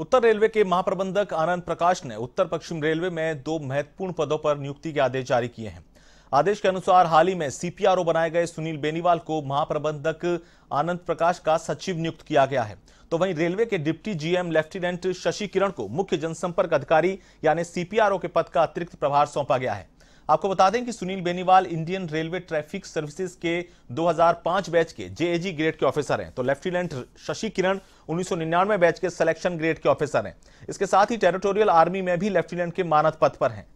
उत्तर railway के महाप्रबंधक आनंद प्रकाश ने उत्तर पश्चिम रेलवे में दो महत्वपूर्ण पदों पर नियुक्ति के आदेश जारी किए हैं आदेश के अनुसार हाल ही में सीपीआरओ बनाए गए सुनील बेनीवाल को महाप्रबंधक आनंद प्रकाश का सचिव नियुक्त किया गया है तो वहीं रेलवे के deputy GM lieutenant Shashi Kiran को मुख्य जनसंपर्क अधिकारी यानी सीपीआरओ के पद का अतिरिक्त प्रभार सौंपा गया है आपको बता दें कि Sunil Beniwal Indian Railway Traffic Services के 2005 बैच के जेएजी ग्रेड के ऑफिसर हैं तो लेफ्टिनेंट शशि किरण 1999 बैच के सिलेक्शन ग्रेड के ऑफिसर हैं इसके साथ ही टेरिटोरियल आर्मी में भी लेफ्टिनेंट के मानद पद पर हैं